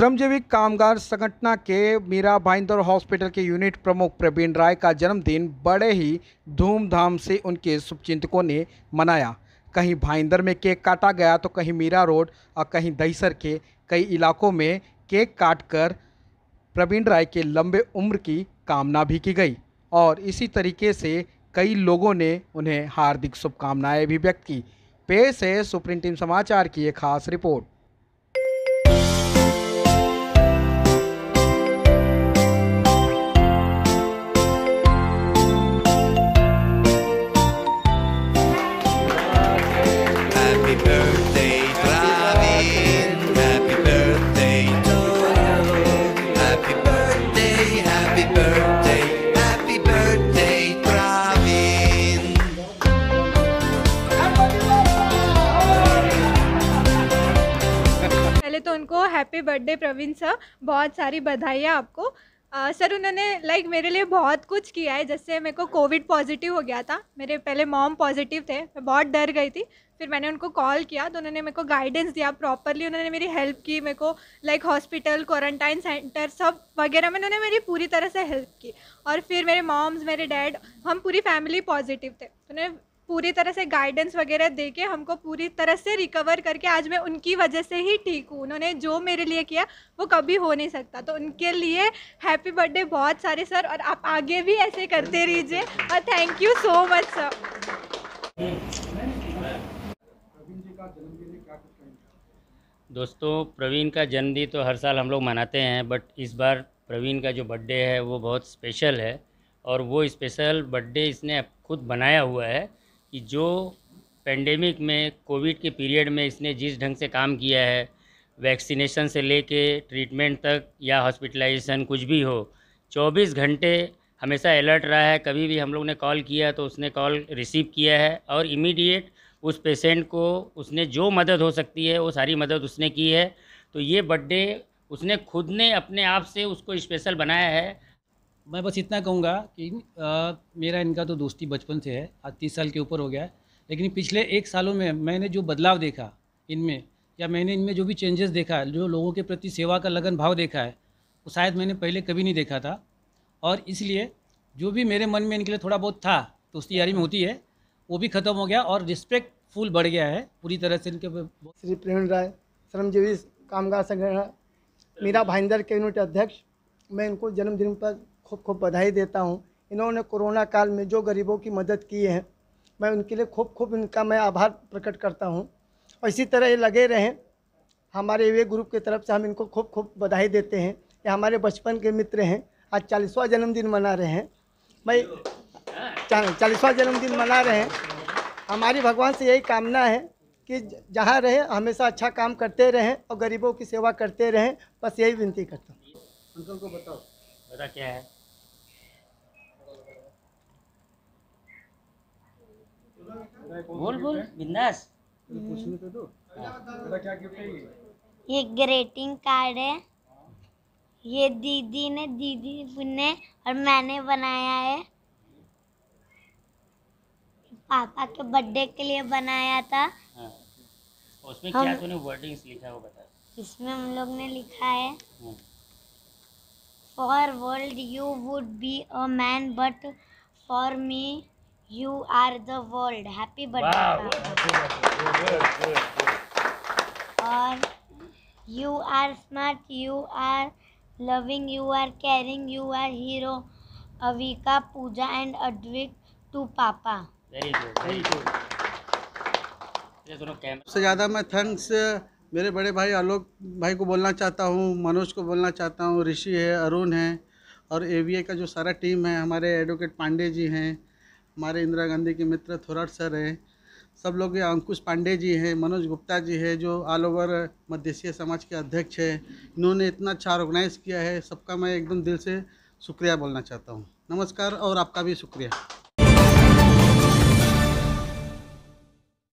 श्रमजीवी कामगार संगठन के मीरा भाईंदर हॉस्पिटल के यूनिट प्रमुख प्रवीण राय का जन्मदिन बड़े ही धूमधाम से उनके शुभचिंतकों ने मनाया कहीं भाईंदर में केक काटा गया तो कहीं मीरा रोड और कहीं दहीसर के कई इलाकों में केक काट कर प्रवीण राय के लंबे उम्र की कामना भी की गई और इसी तरीके से कई लोगों ने उन्हें हार्दिक शुभकामनाएँ भी व्यक्त की पेश है सुप्रीम टीम समाचार की एक खास रिपोर्ट तो उनको हैप्पी बर्थडे प्रवीण सर बहुत सारी बधाइयाँ आपको आ, सर उन्होंने लाइक मेरे लिए बहुत कुछ किया है जैसे मेरे को कोविड पॉजिटिव हो गया था मेरे पहले मॉम पॉजिटिव थे मैं बहुत डर गई थी फिर मैंने उनको कॉल किया तो उन्होंने मेरे को गाइडेंस दिया प्रॉपरली उन्होंने मेरी हेल्प की मेरे को लाइक हॉस्पिटल क्वारंटाइन सेंटर सब वगैरह में उन्होंने मेरी पूरी तरह से हेल्प की और फिर मेरे मॉम्स मेरे डैड हम पूरी फैमिली पॉजिटिव थे उन्होंने पूरी तरह से गाइडेंस वगैरह दे के हमको पूरी तरह से रिकवर करके आज मैं उनकी वजह से ही ठीक हूँ उन्होंने जो मेरे लिए किया वो कभी हो नहीं सकता तो उनके लिए हैप्पी बर्थडे बहुत सारे सर और आप आगे भी ऐसे करते रहिए और thank you so much sir दोस्तों प्रवीण का जन्मदिन तो हर साल हम लोग मनाते हैं बट इस बार प्रवीण का जो बर्थडे है वो बहुत स्पेशल है और वो स्पेशल बर्थडे इसने खुद बनाया हुआ है कि जो पेंडेमिक में कोविड के पीरियड में इसने जिस ढंग से काम किया है वैक्सीनेशन से लेके ट्रीटमेंट तक या हॉस्पिटलाइजेशन कुछ भी हो 24 घंटे हमेशा अलर्ट रहा है कभी भी हम लोग ने कॉल किया तो उसने कॉल रिसीव किया है और इमीडिएट उस पेशेंट को उसने जो मदद हो सकती है वो सारी मदद उसने की है तो ये बर्थडे उसने खुद ने अपने आप से उसको स्पेशल बनाया है मैं बस इतना कहूँगा कि आ, मेरा इनका तो दोस्ती बचपन से है आज तीस साल के ऊपर हो गया है लेकिन पिछले एक सालों में मैंने जो बदलाव देखा इनमें या मैंने इनमें जो भी चेंजेस देखा जो लोगों के प्रति सेवा का लगन भाव देखा है वो शायद मैंने पहले कभी नहीं देखा था और इसलिए जो भी मेरे मन में इनके लिए थोड़ा बहुत था दोस्ती यारी में होती है वो भी ख़त्म हो गया और रिस्पेक्ट फुल बढ़ गया है पूरी तरह से इनके श्री प्रेम राय श्रमजीवी कामगार संगठन मीरा भाईंदर के यूनिट अध्यक्ष मैं इनको जन्मदिन पर खूब खूब बधाई देता हूँ इन्होंने कोरोना काल में जो गरीबों की मदद की है मैं उनके लिए खूब खूब इनका मैं आभार प्रकट करता हूँ और इसी तरह ये लगे रहें हमारे ये ग्रुप की तरफ से हम इनको खूब खूब बधाई देते हैं ये हमारे बचपन के मित्र हैं आज चालीसवा जन्मदिन मना रहे हैं मैं चालीसवा जन्मदिन मना रहे हैं हमारी भगवान से यही कामना है कि जहाँ रहे हमेशा अच्छा काम करते रहें और गरीबों की सेवा करते रहें बस यही विनती करता हूँ अंकल को बताओ बता क्या है बोल बोल बिंदास पूछने हम्म। तो दो बेटा क्या गिफ्ट है ये ये ग्रेटिंग कार्ड है ये दीदी ने दीदी ने और मैंने बनाया है पापा के बर्थडे के लिए बनाया था हाँ। उसमें क्या तूने वर्डिंग्स लिखा है वो बता इसमें हम लोग ने लिखा है for world you would be a man but for me You are the world. Happy birthday. Wow. Good, good, good. Or you are smart. You are loving. You are caring. You are hero. Avika, Pooja, and Advik to Papa. Very good. Very good. सबसे ज़्यादा मैं thanks मेरे बड़े भाई आलोक भाई को बोलना चाहता हूँ मनोज को बोलना चाहता हूँ ऋषि है अरुण है और एवीए का जो सारा टीम है हमारे एडवोकेट पांडे जी हैं हमारे इंदिरा गांधी के मित्र थोराट सर हैं सब लोग अंकुश पांडे जी हैं मनोज गुप्ता जी है जो ऑल ओवर मध्यसीय समाज के अध्यक्ष है इन्होंने इतना अच्छा ऑर्गेनाइज़ किया है सबका मैं एकदम दिल से शुक्रिया बोलना चाहता हूँ नमस्कार और आपका भी शुक्रिया